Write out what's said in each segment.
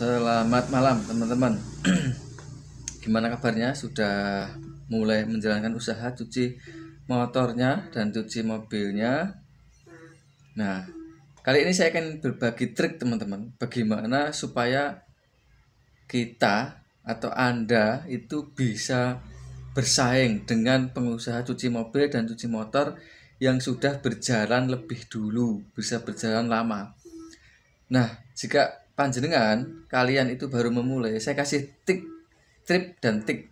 Selamat malam teman-teman Gimana kabarnya? Sudah mulai menjalankan usaha cuci motornya dan cuci mobilnya Nah, kali ini saya akan berbagi trik teman-teman Bagaimana supaya kita atau Anda itu bisa bersaing dengan pengusaha cuci mobil dan cuci motor yang sudah berjalan lebih dulu, bisa berjalan lama. Nah, jika panjenengan kalian itu baru memulai saya kasih tik trip dan tik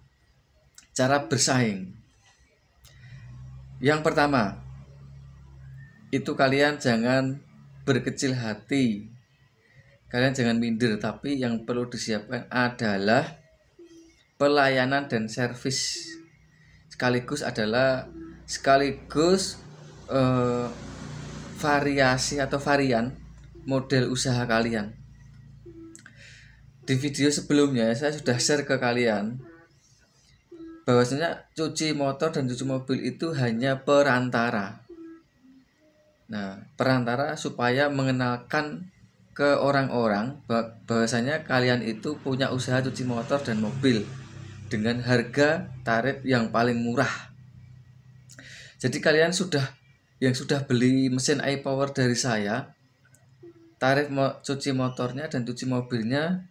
cara bersaing yang pertama itu kalian jangan berkecil hati kalian jangan minder tapi yang perlu disiapkan adalah pelayanan dan servis sekaligus adalah sekaligus eh, variasi atau varian model usaha kalian di video sebelumnya saya sudah share ke kalian bahwasanya cuci motor dan cuci mobil itu hanya perantara. Nah, perantara supaya mengenalkan ke orang-orang bahwasanya kalian itu punya usaha cuci motor dan mobil dengan harga tarif yang paling murah. Jadi kalian sudah yang sudah beli mesin iPower dari saya, tarif cuci motornya dan cuci mobilnya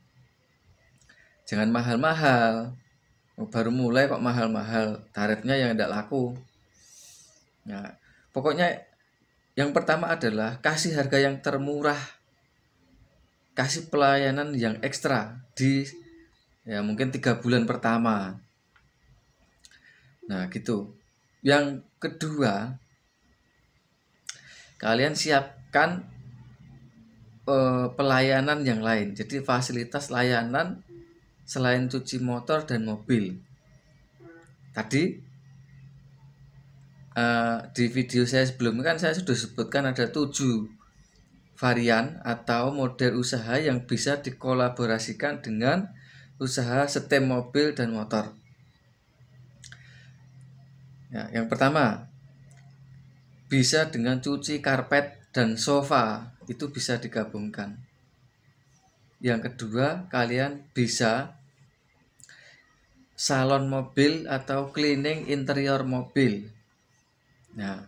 jangan mahal-mahal oh, baru mulai kok mahal-mahal tarifnya yang tidak laku nah pokoknya yang pertama adalah kasih harga yang termurah kasih pelayanan yang ekstra di ya mungkin tiga bulan pertama nah gitu yang kedua kalian siapkan eh, pelayanan yang lain jadi fasilitas layanan selain cuci motor dan mobil. Tadi uh, di video saya sebelumnya kan saya sudah sebutkan ada tujuh varian atau model usaha yang bisa dikolaborasikan dengan usaha setem mobil dan motor. Ya, yang pertama, bisa dengan cuci karpet dan sofa, itu bisa digabungkan. Yang kedua, kalian bisa salon mobil atau cleaning interior mobil. Nah,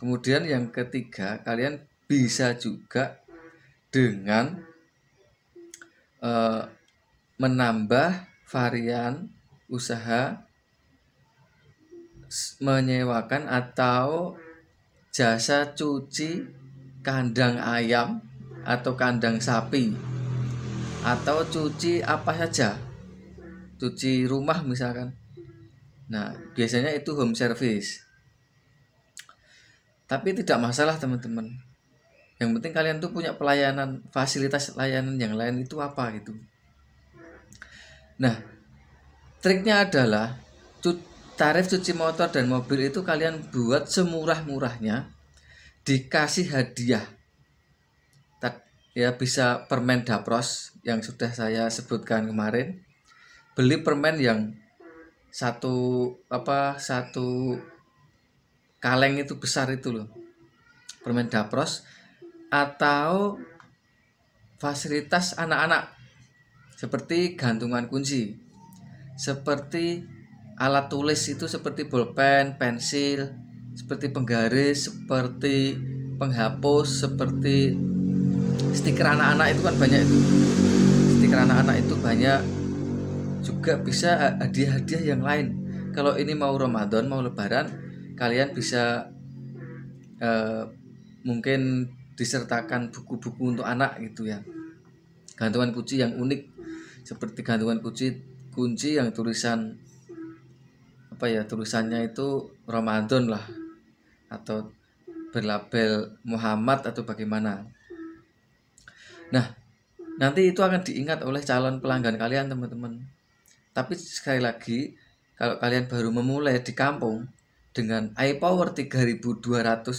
kemudian yang ketiga, kalian bisa juga dengan eh, menambah varian usaha menyewakan atau jasa cuci kandang ayam atau kandang sapi atau cuci apa saja cuci rumah misalkan nah biasanya itu home service tapi tidak masalah teman-teman yang penting kalian tuh punya pelayanan fasilitas layanan yang lain itu apa gitu nah triknya adalah tarif cuci motor dan mobil itu kalian buat semurah-murahnya dikasih hadiah ya bisa permen dapros yang sudah saya sebutkan kemarin beli permen yang satu apa satu kaleng itu besar itu loh permen dapros atau fasilitas anak-anak seperti gantungan kunci seperti alat tulis itu seperti bolpen pensil seperti penggaris seperti penghapus seperti stiker anak-anak itu kan banyak itu stiker anak-anak itu banyak juga bisa eh, hadiah-hadiah yang lain kalau ini mau Ramadan mau Lebaran kalian bisa uh, mungkin disertakan buku-buku untuk anak gitu ya gantungan kunci yang unik seperti gantungan kunci kunci yang tulisan apa ya tulisannya itu Ramadan lah atau berlabel Muhammad atau bagaimana nah nanti itu akan diingat oleh calon pelanggan kalian teman-teman tapi sekali lagi, kalau kalian baru memulai di kampung dengan iPower 3200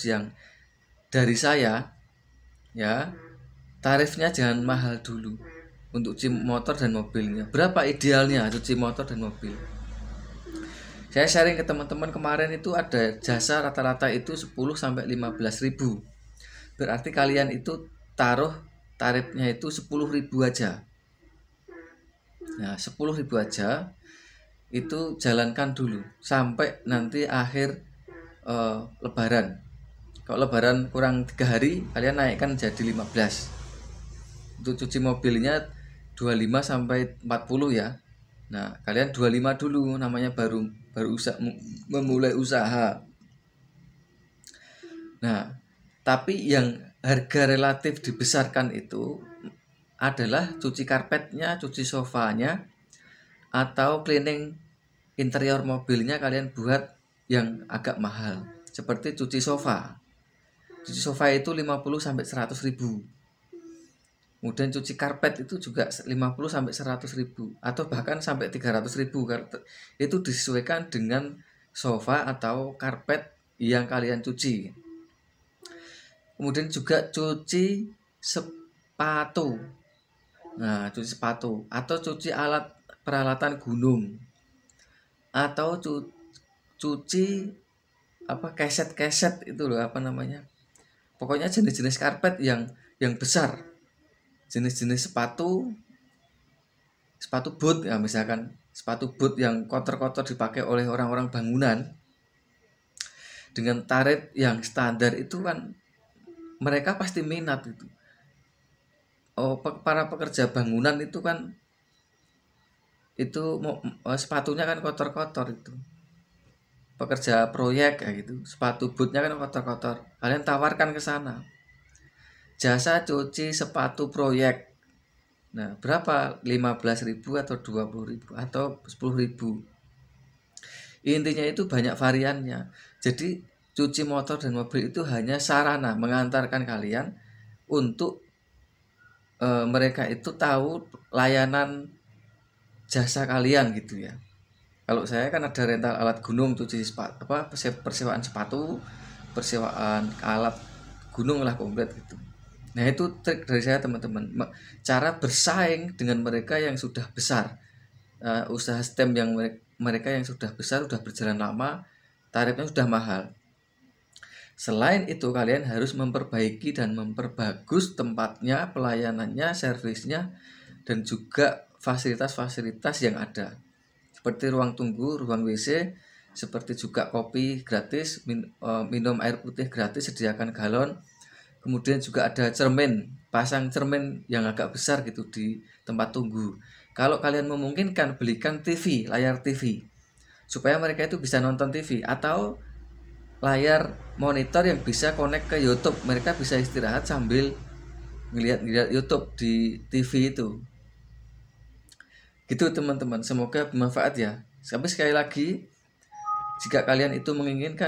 yang dari saya, ya, tarifnya jangan mahal dulu untuk cuci motor dan mobilnya. Berapa idealnya cuci motor dan mobil? Saya sharing ke teman-teman kemarin itu ada jasa rata-rata itu 10 sampai 15 ribu. Berarti kalian itu taruh tarifnya itu 10 ribu aja Nah, ribu aja itu jalankan dulu sampai nanti akhir uh, lebaran. Kalau lebaran kurang tiga hari, kalian naikkan jadi 15. Untuk cuci mobilnya 25 sampai 40 ya. Nah, kalian 25 dulu namanya baru baru usaha memulai usaha. Nah, tapi yang harga relatif dibesarkan itu adalah cuci karpetnya, cuci sofanya, atau cleaning interior mobilnya kalian buat yang agak mahal. Seperti cuci sofa. Cuci sofa itu 50 sampai 100 ribu. Kemudian cuci karpet itu juga 50 sampai 100 ribu atau bahkan sampai 300 ribu. Itu disesuaikan dengan sofa atau karpet yang kalian cuci. Kemudian juga cuci sepatu Nah, cuci sepatu atau cuci alat peralatan gunung atau cu cuci apa keset-keset itu loh apa namanya. Pokoknya jenis-jenis karpet yang yang besar. Jenis-jenis sepatu sepatu boot ya misalkan sepatu boot yang kotor-kotor dipakai oleh orang-orang bangunan dengan tarif yang standar itu kan mereka pasti minat itu oh, pe para pekerja bangunan itu kan itu oh, sepatunya kan kotor-kotor itu pekerja proyek kayak gitu sepatu bootnya kan kotor-kotor kalian tawarkan ke sana jasa cuci sepatu proyek Nah, berapa? ribu atau ribu atau ribu. Intinya itu banyak variannya. Jadi cuci motor dan mobil itu hanya sarana mengantarkan kalian untuk e, mereka itu tahu layanan jasa kalian gitu ya kalau saya kan ada rental alat gunung tuh jadi apa persewaan sepatu persewaan alat gunung lah komplit gitu nah itu trik dari saya teman-teman cara bersaing dengan mereka yang sudah besar uh, usaha STEM yang mereka, mereka yang sudah besar sudah berjalan lama tarifnya sudah mahal Selain itu, kalian harus memperbaiki dan memperbagus tempatnya, pelayanannya, servisnya, dan juga fasilitas-fasilitas yang ada. Seperti ruang tunggu, ruang WC, seperti juga kopi gratis, min, eh, minum air putih gratis, sediakan galon. Kemudian juga ada cermin, pasang cermin yang agak besar gitu di tempat tunggu. Kalau kalian memungkinkan, belikan TV, layar TV. Supaya mereka itu bisa nonton TV atau layar monitor yang bisa connect ke YouTube mereka bisa istirahat sambil melihat ngeliat YouTube di TV itu gitu teman-teman semoga bermanfaat ya sampai sekali lagi jika kalian itu menginginkan